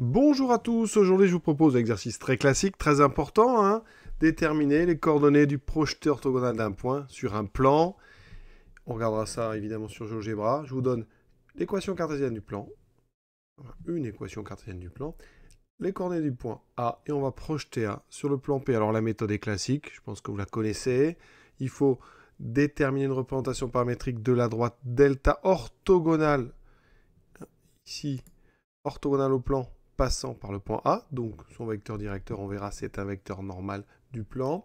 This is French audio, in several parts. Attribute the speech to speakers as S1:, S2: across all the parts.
S1: Bonjour à tous, aujourd'hui je vous propose un exercice très classique, très important, hein. déterminer les coordonnées du projeté orthogonal d'un point sur un plan. On regardera ça évidemment sur GeoGebra. Je vous donne l'équation cartésienne du plan, une équation cartésienne du plan, les coordonnées du point A et on va projeter A sur le plan P. Alors la méthode est classique, je pense que vous la connaissez. Il faut déterminer une représentation paramétrique de la droite delta orthogonale, ici, orthogonale au plan passant par le point A. Donc son vecteur directeur, on verra, c'est un vecteur normal du plan.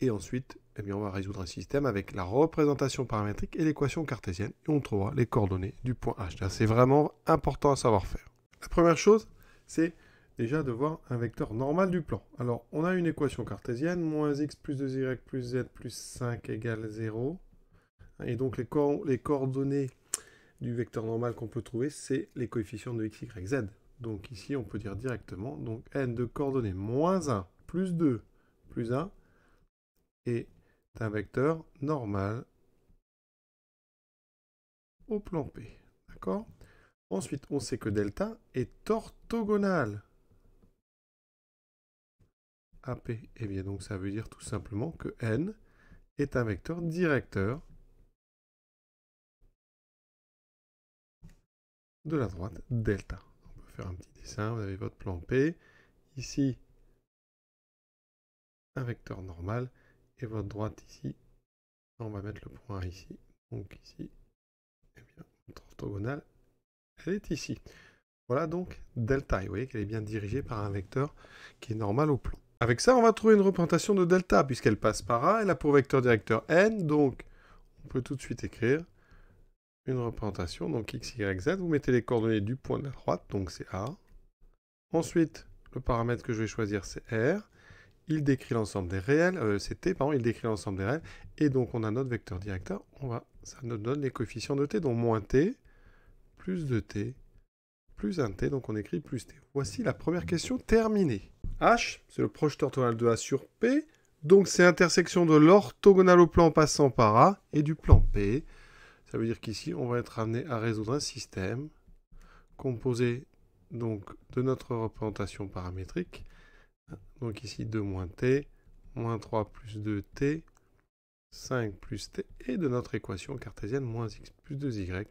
S1: Et ensuite, eh bien, on va résoudre un système avec la représentation paramétrique et l'équation cartésienne. Et on trouvera les coordonnées du point H. C'est vraiment important à savoir faire. La première chose, c'est déjà de voir un vecteur normal du plan. Alors, on a une équation cartésienne, moins x plus 2y plus z plus 5 égale 0. Et donc, les, les coordonnées du vecteur normal qu'on peut trouver, c'est les coefficients de x, y, z. Donc ici, on peut dire directement, donc n de coordonnées moins 1, plus 2, plus 1, est un vecteur normal au plan P. D'accord Ensuite, on sait que delta est orthogonal à P. Et eh bien donc, ça veut dire tout simplement que n est un vecteur directeur de la droite delta faire un petit dessin, vous avez votre plan P, ici un vecteur normal, et votre droite ici, on va mettre le point ici, donc ici, et eh bien, notre orthogonale, elle est ici. Voilà donc delta, et vous voyez qu'elle est bien dirigée par un vecteur qui est normal au plan. Avec ça, on va trouver une représentation de delta, puisqu'elle passe par A, elle a pour vecteur directeur n, donc on peut tout de suite écrire une représentation, donc x, y, z. Vous mettez les coordonnées du point de droite, donc c'est A. Ensuite, le paramètre que je vais choisir, c'est R. Il décrit l'ensemble des réels, euh, c'est T, pardon, il décrit l'ensemble des réels. Et donc, on a notre vecteur directeur. On va, ça nous donne les coefficients de T, donc moins T, plus 2T, plus 1T, donc on écrit plus T. Voici la première question terminée. H, c'est le projeteur orthogonal de A sur P. Donc, c'est intersection de l'orthogonal au plan passant par A et du plan P. Ça veut dire qu'ici, on va être amené à résoudre un système composé donc de notre représentation paramétrique. Donc ici 2 moins t, moins 3 plus 2t, 5 plus t, et de notre équation cartésienne moins x plus 2y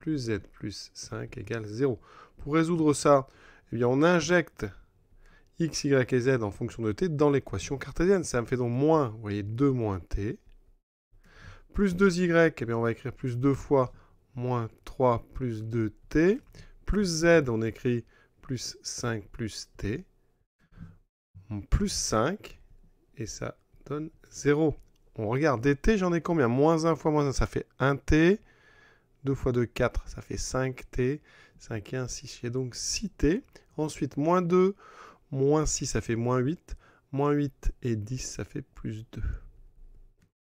S1: plus z plus 5 égale 0. Pour résoudre ça, eh bien on injecte x, y et z en fonction de t dans l'équation cartésienne. Ça me fait donc moins, vous voyez, 2 moins t, plus 2y, eh bien on va écrire plus 2 fois moins 3 plus 2t. Plus z, on écrit plus 5 plus t. Plus 5, et ça donne 0. On regarde, T, j'en ai combien Moins 1 fois moins 1, ça fait 1t. 2 fois 2, 4, ça fait 5t. 5 et 1, 6, j'ai donc 6t. Ensuite, moins 2, moins 6, ça fait moins 8. Moins 8 et 10, ça fait plus 2.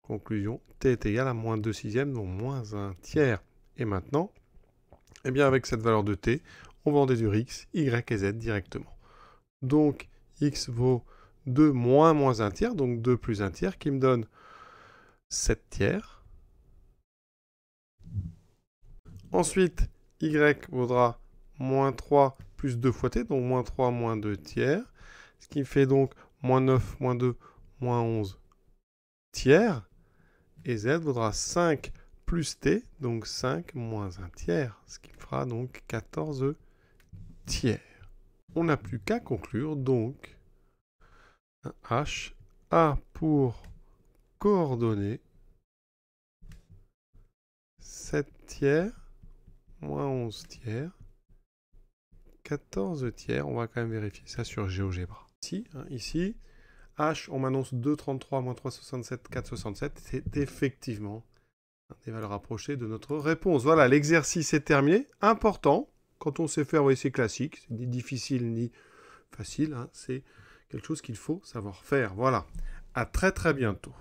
S1: Conclusion, t est égal à moins 2 sixièmes, donc moins 1 tiers. Et maintenant, eh bien avec cette valeur de t, on va en déduire x, y et z directement. Donc x vaut 2 moins moins 1 tiers, donc 2 plus 1 tiers, qui me donne 7 tiers. Ensuite, y vaudra moins 3 plus 2 fois t, donc moins 3 moins 2 tiers, ce qui fait donc moins 9 moins 2 moins 11 tiers. Et z vaudra 5 plus t, donc 5 moins 1 tiers, ce qui fera donc 14 tiers. On n'a plus qu'à conclure donc un h a pour coordonnées 7 tiers, moins 11 tiers, 14 tiers. On va quand même vérifier ça sur GeoGebra. Ici, hein, ici H, on m'annonce 2,33 moins 3,67, 4,67. C'est effectivement des valeurs approchées de notre réponse. Voilà, l'exercice est terminé. Important, quand on sait faire, oui, c'est classique, c'est ni difficile ni facile, hein, c'est quelque chose qu'il faut savoir faire. Voilà, à très très bientôt.